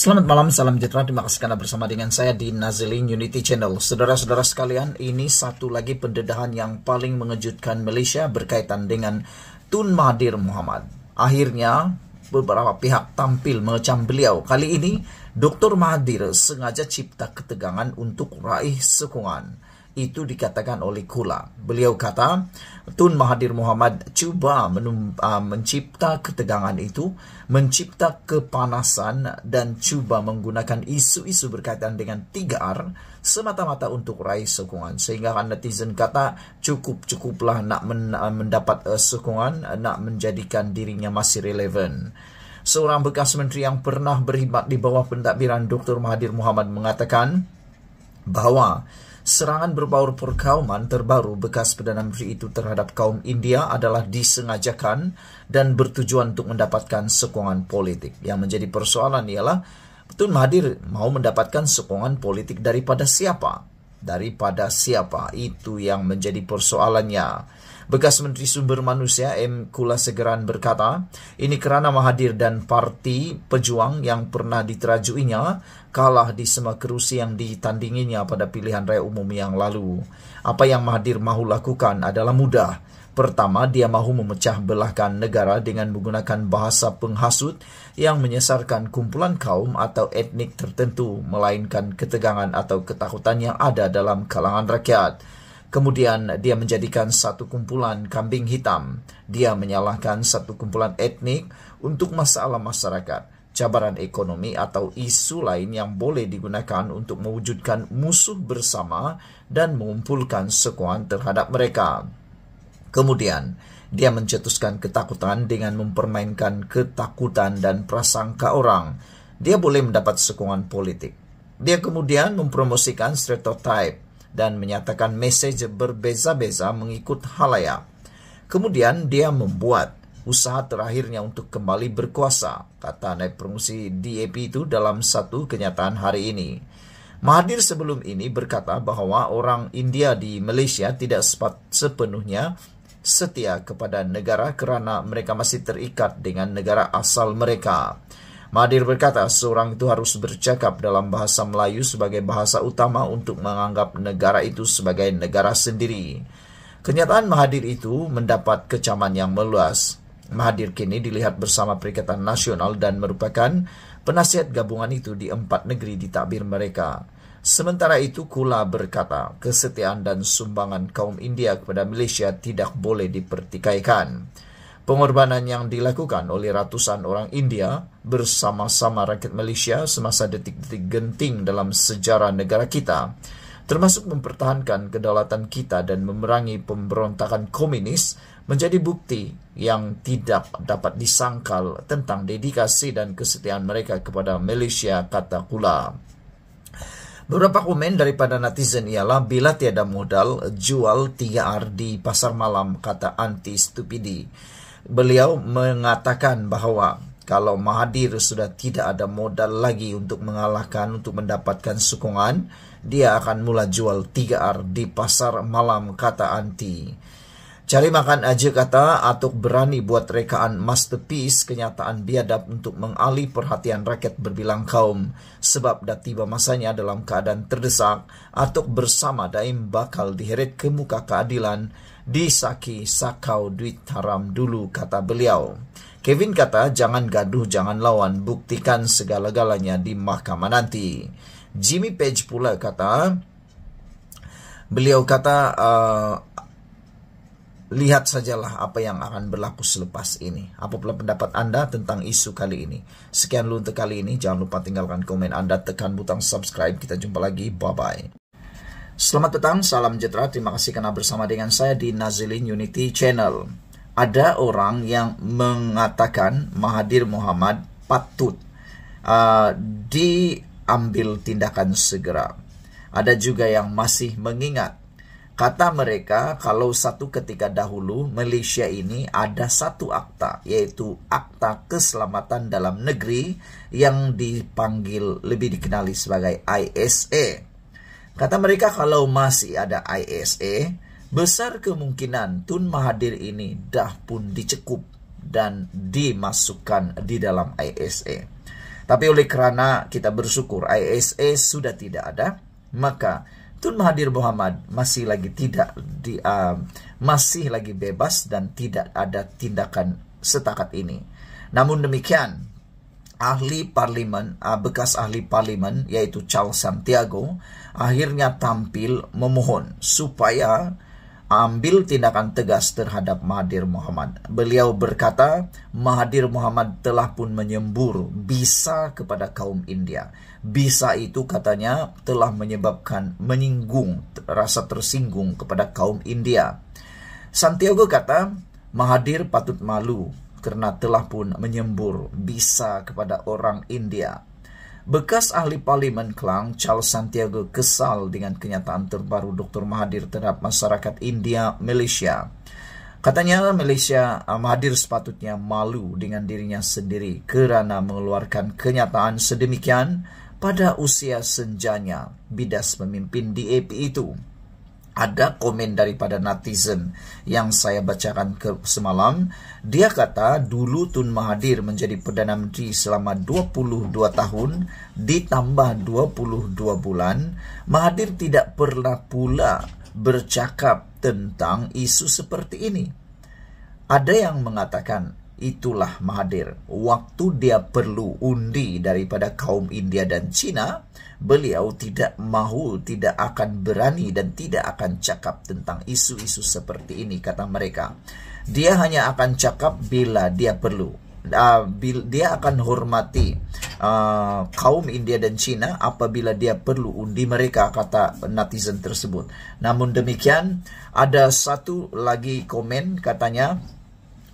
Selamat malam, salam sejahtera. Terima kasih karena bersama dengan saya di Nazilin Unity Channel. Saudara-saudara sekalian, ini satu lagi pendedahan yang paling mengejutkan Malaysia berkaitan dengan Tun Mahathir Muhammad. Akhirnya, beberapa pihak tampil mengecam beliau. Kali ini, Dr. Mahathir sengaja cipta ketegangan untuk raih sokongan itu dikatakan oleh Kula. Beliau kata, Tun Mahathir Muhammad cuba ah, mencipta ketegangan itu, mencipta kepanasan dan cuba menggunakan isu-isu berkaitan dengan 3R semata-mata untuk raih sokongan. Sehingga kan netizen kata cukup-cukuplah nak men, ah, mendapat uh, sokongan, nak menjadikan dirinya masih relevan. Seorang bekas menteri yang pernah berkhidmat di bawah pentadbiran Dr. Mahathir Muhammad mengatakan bahawa Serangan berbaur perkauman terbaru bekas Perdana Menteri itu terhadap kaum India adalah disengajakan dan bertujuan untuk mendapatkan sokongan politik. Yang menjadi persoalan ialah Tun Mahathir mau mendapatkan sokongan politik daripada siapa? Daripada siapa? Itu yang menjadi persoalannya. Bekas Menteri Sumber Manusia M. Kula Segeran berkata, ini kerana Mahathir dan parti pejuang yang pernah diterajuinya kalah di semua kerusi yang ditandinginya pada pilihan raya umum yang lalu. Apa yang Mahathir mahu lakukan adalah mudah. Pertama, dia mahu memecah belahkan negara dengan menggunakan bahasa penghasut yang menyesarkan kumpulan kaum atau etnik tertentu, melainkan ketegangan atau ketakutan yang ada dalam kalangan rakyat. Kemudian dia menjadikan satu kumpulan kambing hitam. Dia menyalahkan satu kumpulan etnik untuk masalah masyarakat, cabaran ekonomi atau isu lain yang boleh digunakan untuk mewujudkan musuh bersama dan mengumpulkan sekuan terhadap mereka. Kemudian, dia mencetuskan ketakutan dengan mempermainkan ketakutan dan prasangka orang. Dia boleh mendapat sekuan politik. Dia kemudian mempromosikan stereotype dan menyatakan mesej berbeza-beza mengikut halayak. Kemudian dia membuat usaha terakhirnya untuk kembali berkuasa, kata naib promosi DAP itu dalam satu kenyataan hari ini. Mahathir sebelum ini berkata bahwa orang India di Malaysia tidak sepenuhnya setia kepada negara kerana mereka masih terikat dengan negara asal mereka. Mahadir berkata, seorang itu harus bercakap dalam bahasa Melayu sebagai bahasa utama untuk menganggap negara itu sebagai negara sendiri. Kenyataan Mahadir itu mendapat kecaman yang meluas. Mahadir kini dilihat bersama Perikatan Nasional dan merupakan penasihat gabungan itu di empat negeri di takbir mereka. Sementara itu, Kula berkata, kesetiaan dan sumbangan kaum India kepada Malaysia tidak boleh dipertikaikan. Pengorbanan yang dilakukan oleh ratusan orang India bersama-sama rakyat Malaysia semasa detik-detik genting dalam sejarah negara kita, termasuk mempertahankan kedaulatan kita dan memerangi pemberontakan komunis, menjadi bukti yang tidak dapat disangkal tentang dedikasi dan kesetiaan mereka kepada Malaysia, kata Kula. Beberapa komen daripada netizen ialah bila tiada modal jual 3R di pasar malam kata anti stupidi beliau mengatakan bahwa kalau Mahathir sudah tidak ada modal lagi untuk mengalahkan, untuk mendapatkan sokongan, dia akan mula jual 3R di pasar malam, kata Anti. Cari makan aja kata Atuk berani buat rekaan masterpiece kenyataan biadab untuk mengalih perhatian rakyat berbilang kaum. Sebab dah tiba masanya dalam keadaan terdesak, Atuk bersama Daim bakal diheret ke muka keadilan di Saki Sakau duit haram dulu kata beliau. Kevin kata jangan gaduh, jangan lawan, buktikan segala-galanya di mahkamah nanti. Jimmy Page pula kata, beliau kata eh, lihat sajalah apa yang akan berlaku selepas ini. Apa pendapat Anda tentang isu kali ini? Sekian dulu untuk kali ini. Jangan lupa tinggalkan komen Anda, tekan butang subscribe. Kita jumpa lagi. Bye-bye. Selamat datang. salam sejahtera. Terima kasih karena bersama dengan saya di Nazilin Unity Channel. Ada orang yang mengatakan Mahadir Muhammad patut uh, diambil tindakan segera. Ada juga yang masih mengingat Kata mereka kalau satu ketika dahulu Malaysia ini ada satu akta yaitu Akta Keselamatan Dalam Negeri yang dipanggil lebih dikenali sebagai ISA. Kata mereka kalau masih ada ISA, besar kemungkinan Tun Mahathir ini dah pun dicekup dan dimasukkan di dalam ISA. Tapi oleh kerana kita bersyukur ISA sudah tidak ada, maka Tun Mahathir Muhammad masih lagi tidak di uh, masih lagi bebas dan tidak ada tindakan setakat ini. Namun demikian, ahli parlimen uh, bekas ahli parlimen yaitu Charles Santiago akhirnya tampil memohon supaya ambil tindakan tegas terhadap Mahathir Muhammad. Beliau berkata, Mahathir Muhammad telah pun menyembur bisa kepada kaum India. Bisa itu katanya telah menyebabkan menyinggung, rasa tersinggung kepada kaum India. Santiago kata, Mahathir patut malu karena telah pun menyembur bisa kepada orang India. Bekas ahli parlimen Kelang, Charles Santiago kesal dengan kenyataan terbaru Dr. Mahathir terhadap masyarakat India, Malaysia. Katanya Malaysia ah, Mahathir sepatutnya malu dengan dirinya sendiri kerana mengeluarkan kenyataan sedemikian pada usia senjanya. Bidas memimpin DAP itu ada komen daripada netizen yang saya bacakan ke semalam. Dia kata dulu Tun Mahathir menjadi Perdana Menteri selama 22 tahun ditambah 22 bulan. Mahathir tidak pernah pula bercakap tentang isu seperti ini. Ada yang mengatakan itulah Mahadir. Waktu dia perlu undi daripada kaum India dan Cina, beliau tidak mahu, tidak akan berani dan tidak akan cakap tentang isu-isu seperti ini, kata mereka. Dia hanya akan cakap bila dia perlu ah, dia akan hormati ah, kaum India dan Cina apabila dia perlu undi mereka kata netizen tersebut. Namun demikian ada satu lagi komen katanya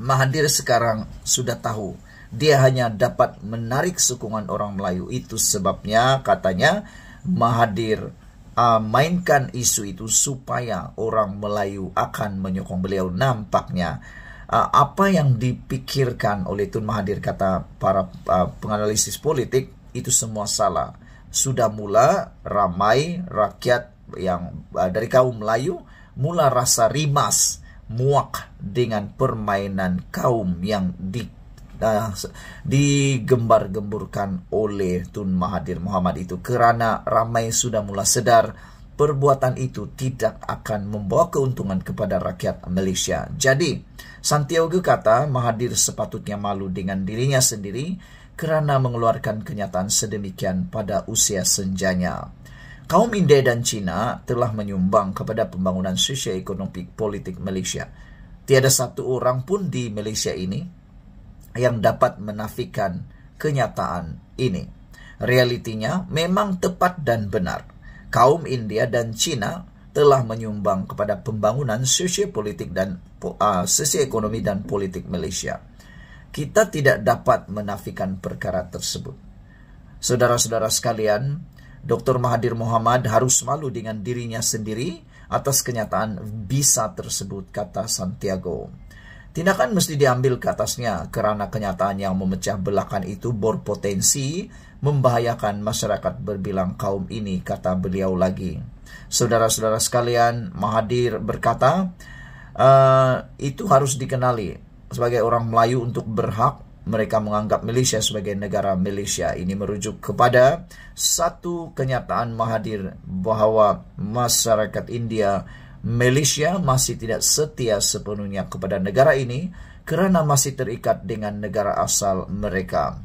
Mahathir sekarang sudah tahu dia hanya dapat menarik sokongan orang Melayu. Itu sebabnya katanya Mahathir uh, mainkan isu itu supaya orang Melayu akan menyokong beliau. Nampaknya uh, apa yang dipikirkan oleh Tun Mahathir kata para uh, penganalisis politik itu semua salah. Sudah mula ramai rakyat yang uh, dari kaum Melayu mula rasa rimas muak dengan permainan kaum yang di ah, digembar-gemburkan oleh Tun Mahathir Muhammad itu kerana ramai sudah mula sedar perbuatan itu tidak akan membawa keuntungan kepada rakyat Malaysia. Jadi, Santiago kata Mahathir sepatutnya malu dengan dirinya sendiri kerana mengeluarkan kenyataan sedemikian pada usia senjanya. Kaum India dan Cina telah menyumbang kepada pembangunan sosial ekonomi politik Malaysia. Tiada satu orang pun di Malaysia ini yang dapat menafikan kenyataan ini. Realitinya memang tepat dan benar. Kaum India dan Cina telah menyumbang kepada pembangunan sosial politik dan uh, ah, sosioekonomi dan politik Malaysia. Kita tidak dapat menafikan perkara tersebut. Saudara-saudara sekalian, Dr. Mahathir Muhammad harus malu dengan dirinya sendiri atas kenyataan bisa tersebut, kata Santiago. Tindakan mesti diambil ke atasnya kerana kenyataan yang memecah belakan itu berpotensi membahayakan masyarakat berbilang kaum ini, kata beliau lagi. Saudara-saudara sekalian, Mahathir berkata, e, itu harus dikenali sebagai orang Melayu untuk berhak mereka menganggap Malaysia sebagai negara Malaysia. Ini merujuk kepada satu kenyataan mahadir bahawa masyarakat India Malaysia masih tidak setia sepenuhnya kepada negara ini kerana masih terikat dengan negara asal mereka.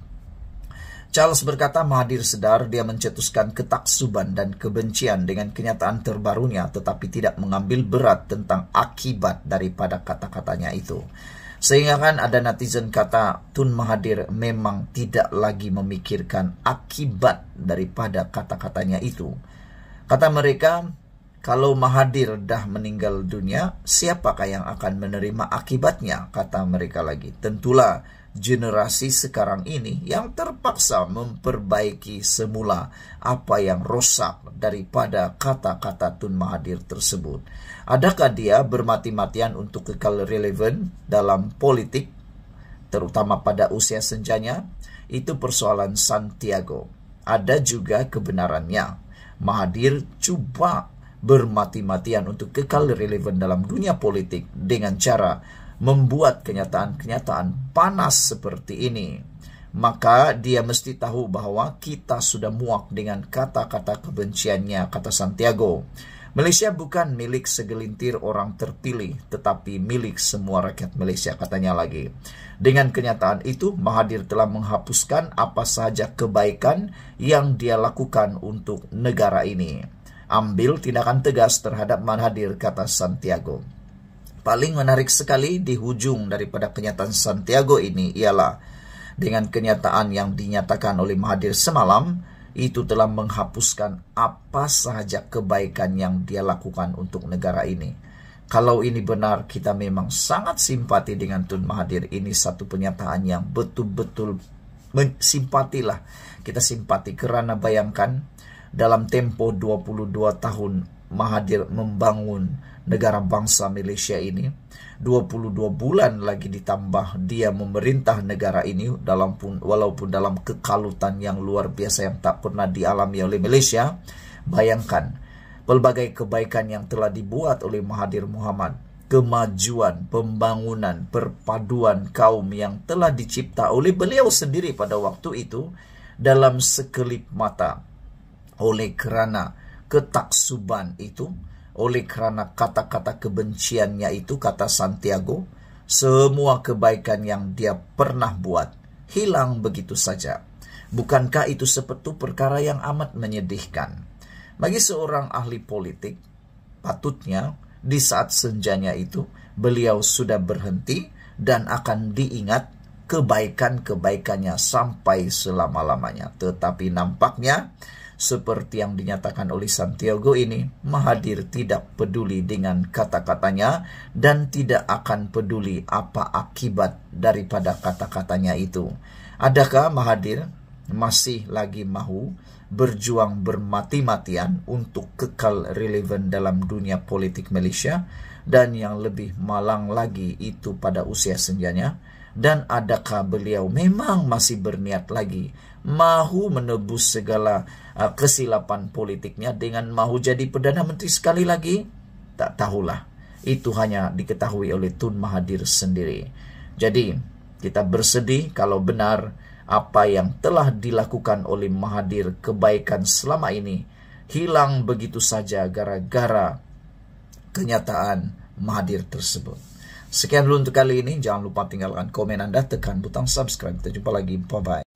Charles berkata Mahathir sedar dia mencetuskan ketaksuban dan kebencian dengan kenyataan terbarunya tetapi tidak mengambil berat tentang akibat daripada kata-katanya itu. Sehingga kan ada netizen kata Tun Mahathir memang tidak lagi memikirkan akibat daripada kata-katanya itu. Kata mereka, kalau Mahadir dah meninggal dunia, siapakah yang akan menerima akibatnya? Kata mereka lagi. Tentulah generasi sekarang ini yang terpaksa memperbaiki semula apa yang rosak daripada kata-kata Tun Mahadir tersebut. Adakah dia bermati-matian untuk kekal relevan dalam politik, terutama pada usia senjanya? Itu persoalan Santiago. Ada juga kebenarannya. Mahadir cuba bermati-matian untuk kekal relevan dalam dunia politik dengan cara membuat kenyataan-kenyataan panas seperti ini. Maka dia mesti tahu bahwa kita sudah muak dengan kata-kata kebenciannya, kata Santiago. Malaysia bukan milik segelintir orang terpilih, tetapi milik semua rakyat Malaysia, katanya lagi. Dengan kenyataan itu, Mahathir telah menghapuskan apa saja kebaikan yang dia lakukan untuk negara ini ambil tindakan tegas terhadap Manhadir, kata Santiago. Paling menarik sekali di hujung daripada kenyataan Santiago ini ialah dengan kenyataan yang dinyatakan oleh Mahathir semalam, itu telah menghapuskan apa sahaja kebaikan yang dia lakukan untuk negara ini. Kalau ini benar, kita memang sangat simpati dengan Tun Mahathir. Ini satu pernyataan yang betul-betul simpatilah. Kita simpati kerana bayangkan dalam tempo 22 tahun Mahathir membangun negara bangsa Malaysia ini 22 bulan lagi ditambah dia memerintah negara ini dalam pun, walaupun dalam kekalutan yang luar biasa yang tak pernah dialami oleh Malaysia bayangkan pelbagai kebaikan yang telah dibuat oleh Mahathir Muhammad kemajuan, pembangunan, perpaduan kaum yang telah dicipta oleh beliau sendiri pada waktu itu dalam sekelip mata oleh kerana ketaksuban itu, oleh kerana kata-kata kebenciannya itu, kata Santiago, semua kebaikan yang dia pernah buat hilang begitu saja. Bukankah itu sepetu perkara yang amat menyedihkan? Bagi seorang ahli politik, patutnya di saat senjanya itu beliau sudah berhenti dan akan diingat kebaikan-kebaikannya sampai selama-lamanya. Tetapi nampaknya seperti yang dinyatakan oleh Santiago ini, Mahadir tidak peduli dengan kata-katanya dan tidak akan peduli apa akibat daripada kata-katanya itu. Adakah Mahadir masih lagi mahu berjuang bermati-matian untuk kekal relevan dalam dunia politik Malaysia dan yang lebih malang lagi itu pada usia senjanya? dan adakah beliau memang masih berniat lagi mahu menebus segala uh, kesilapan politiknya dengan mahu jadi perdana menteri sekali lagi? Tak tahulah. Itu hanya diketahui oleh Tun Mahathir sendiri. Jadi, kita bersedih kalau benar apa yang telah dilakukan oleh Mahathir kebaikan selama ini hilang begitu saja gara-gara kenyataan Mahathir tersebut. Sekian dulu untuk kali ini. Jangan lupa tinggalkan komen Anda, tekan butang subscribe. Kita jumpa lagi. Bye-bye.